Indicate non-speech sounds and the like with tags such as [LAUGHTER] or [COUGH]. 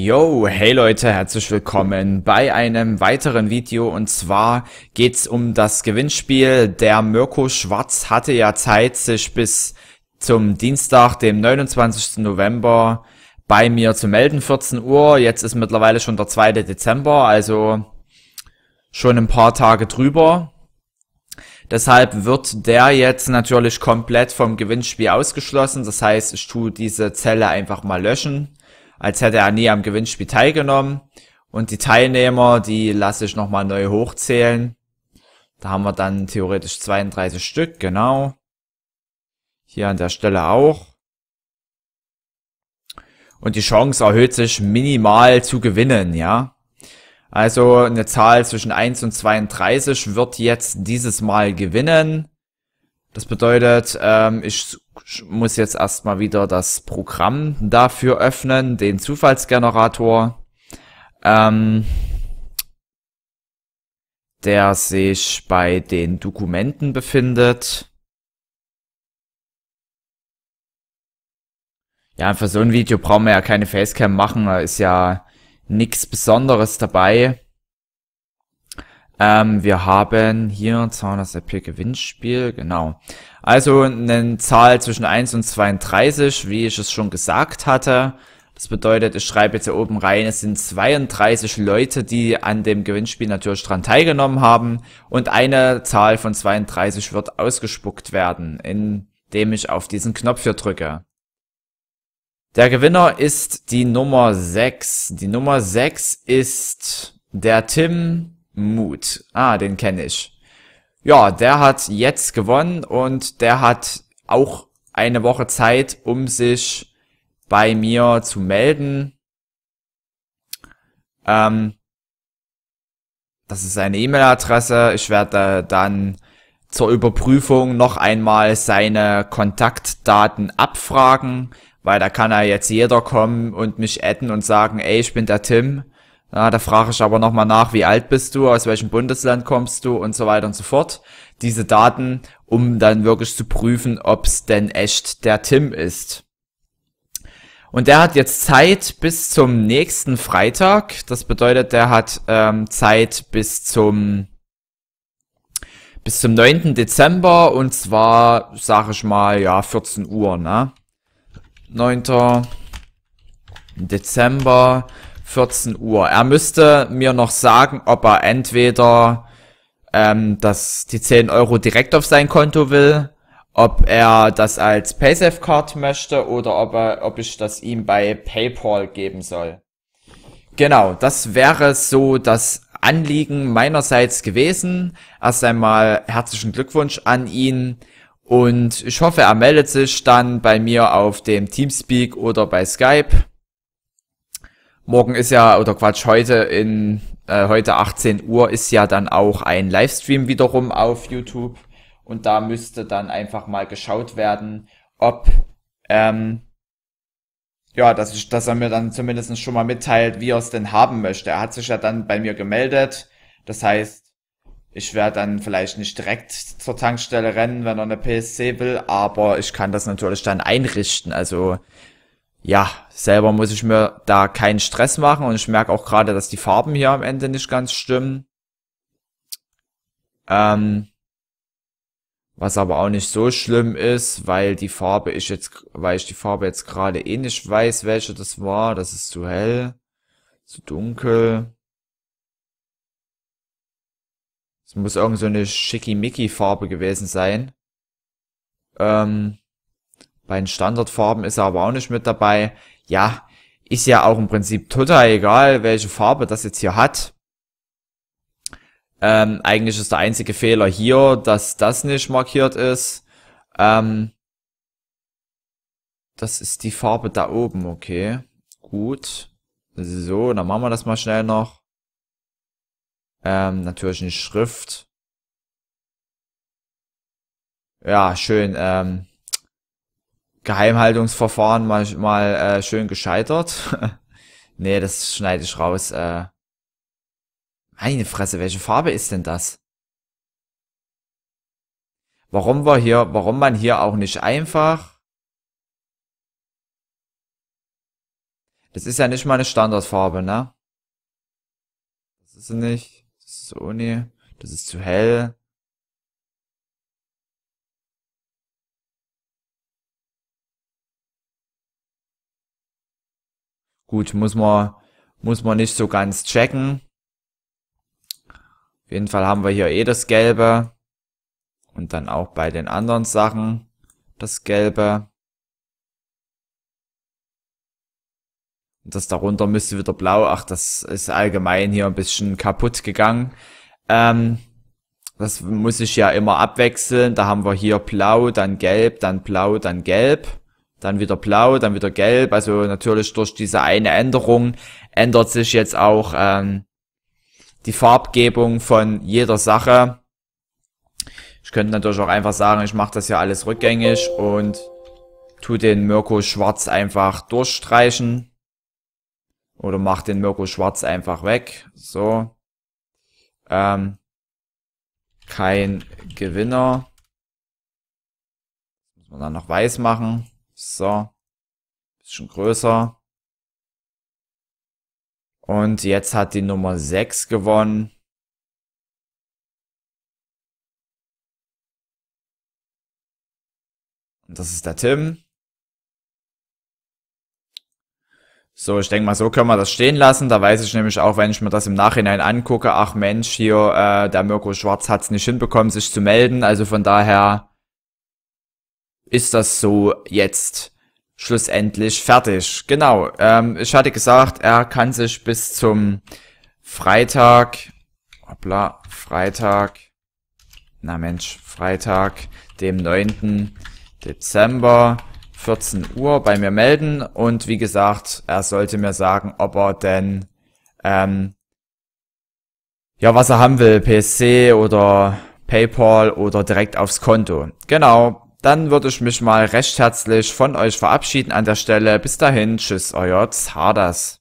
Yo, hey Leute, herzlich willkommen bei einem weiteren Video und zwar geht's um das Gewinnspiel. Der Mirko Schwarz hatte ja Zeit, sich bis zum Dienstag, dem 29. November bei mir zu melden, 14 Uhr. Jetzt ist mittlerweile schon der 2. Dezember, also schon ein paar Tage drüber. Deshalb wird der jetzt natürlich komplett vom Gewinnspiel ausgeschlossen. Das heißt, ich tue diese Zelle einfach mal löschen als hätte er nie am Gewinnspiel teilgenommen. Und die Teilnehmer, die lasse ich nochmal neu hochzählen. Da haben wir dann theoretisch 32 Stück, genau. Hier an der Stelle auch. Und die Chance erhöht sich minimal zu gewinnen, ja. Also eine Zahl zwischen 1 und 32 wird jetzt dieses Mal gewinnen. Das bedeutet, ähm, ich muss jetzt erstmal wieder das Programm dafür öffnen, den Zufallsgenerator, ähm, der sich bei den Dokumenten befindet. Ja, für so ein Video brauchen wir ja keine Facecam machen, da ist ja nichts Besonderes dabei. Ähm, wir haben hier 200 Epic Gewinnspiel, genau. Also eine Zahl zwischen 1 und 32, wie ich es schon gesagt hatte. Das bedeutet, ich schreibe jetzt hier oben rein, es sind 32 Leute, die an dem Gewinnspiel natürlich dran teilgenommen haben. Und eine Zahl von 32 wird ausgespuckt werden, indem ich auf diesen Knopf hier drücke. Der Gewinner ist die Nummer 6. Die Nummer 6 ist der Tim Mut. Ah, den kenne ich. Ja, der hat jetzt gewonnen und der hat auch eine Woche Zeit, um sich bei mir zu melden. Ähm, das ist seine E-Mail-Adresse. Ich werde dann zur Überprüfung noch einmal seine Kontaktdaten abfragen, weil da kann ja jetzt jeder kommen und mich adden und sagen, ey, ich bin der Tim ja, ah, da frage ich aber nochmal nach, wie alt bist du, aus welchem Bundesland kommst du und so weiter und so fort. Diese Daten, um dann wirklich zu prüfen, ob es denn echt der Tim ist. Und der hat jetzt Zeit bis zum nächsten Freitag. Das bedeutet, der hat ähm, Zeit bis zum bis zum 9. Dezember und zwar, sag ich mal, ja, 14 Uhr, ne? 9. Dezember 14 Uhr. Er müsste mir noch sagen, ob er entweder ähm, dass die 10 Euro direkt auf sein Konto will, ob er das als PaySafe-Card möchte oder ob, er, ob ich das ihm bei PayPal geben soll. Genau, das wäre so das Anliegen meinerseits gewesen. Erst einmal herzlichen Glückwunsch an ihn und ich hoffe, er meldet sich dann bei mir auf dem Teamspeak oder bei Skype morgen ist ja, oder Quatsch, heute in äh, heute 18 Uhr ist ja dann auch ein Livestream wiederum auf YouTube. Und da müsste dann einfach mal geschaut werden, ob ähm, ja, dass, ich, dass er mir dann zumindest schon mal mitteilt, wie er es denn haben möchte. Er hat sich ja dann bei mir gemeldet. Das heißt, ich werde dann vielleicht nicht direkt zur Tankstelle rennen, wenn er eine PSC will, aber ich kann das natürlich dann einrichten. Also ja, selber muss ich mir da keinen Stress machen und ich merke auch gerade, dass die Farben hier am Ende nicht ganz stimmen. Ähm, was aber auch nicht so schlimm ist, weil die Farbe ich jetzt, weil ich die Farbe jetzt gerade eh nicht weiß, welche das war. Das ist zu hell, zu dunkel. Es muss irgend so eine schickimicki Farbe gewesen sein. Ähm, bei den Standardfarben ist er aber auch nicht mit dabei. Ja, ist ja auch im Prinzip total egal, welche Farbe das jetzt hier hat. Ähm, eigentlich ist der einzige Fehler hier, dass das nicht markiert ist. Ähm, das ist die Farbe da oben, okay. Gut. So, dann machen wir das mal schnell noch. Ähm, natürlich eine Schrift. Ja, schön. Ähm, Geheimhaltungsverfahren mal, mal äh, schön gescheitert. [LAUGHS] nee, das schneide ich raus. Äh. Meine Fresse, welche Farbe ist denn das? Warum war hier, warum man hier auch nicht einfach. Das ist ja nicht mal eine Standardfarbe, ne? Das ist sie nicht. Das ist so, nie. Das ist zu hell. Gut, muss man, muss man nicht so ganz checken. Auf jeden Fall haben wir hier eh das Gelbe. Und dann auch bei den anderen Sachen das Gelbe. Und das darunter müsste wieder blau. Ach, das ist allgemein hier ein bisschen kaputt gegangen. Ähm, das muss ich ja immer abwechseln. Da haben wir hier blau, dann gelb, dann blau, dann gelb dann wieder blau, dann wieder gelb. Also natürlich durch diese eine Änderung ändert sich jetzt auch ähm, die Farbgebung von jeder Sache. Ich könnte natürlich auch einfach sagen, ich mache das hier alles rückgängig und tu den Mirko schwarz einfach durchstreichen. Oder mach den Mirko schwarz einfach weg. So. Ähm, kein Gewinner. muss man dann noch weiß machen. So. Bisschen größer. Und jetzt hat die Nummer 6 gewonnen. Und das ist der Tim. So, ich denke mal, so können wir das stehen lassen. Da weiß ich nämlich auch, wenn ich mir das im Nachhinein angucke, ach Mensch, hier, äh, der Mirko Schwarz hat es nicht hinbekommen, sich zu melden. Also von daher ist das so jetzt schlussendlich fertig. Genau, ähm, ich hatte gesagt, er kann sich bis zum Freitag, hoppla, Freitag, na Mensch, Freitag, dem 9. Dezember, 14 Uhr bei mir melden und wie gesagt, er sollte mir sagen, ob er denn, ähm, ja, was er haben will, PSC oder PayPal oder direkt aufs Konto. Genau, dann würde ich mich mal recht herzlich von euch verabschieden an der Stelle. Bis dahin, tschüss, euer Zardas.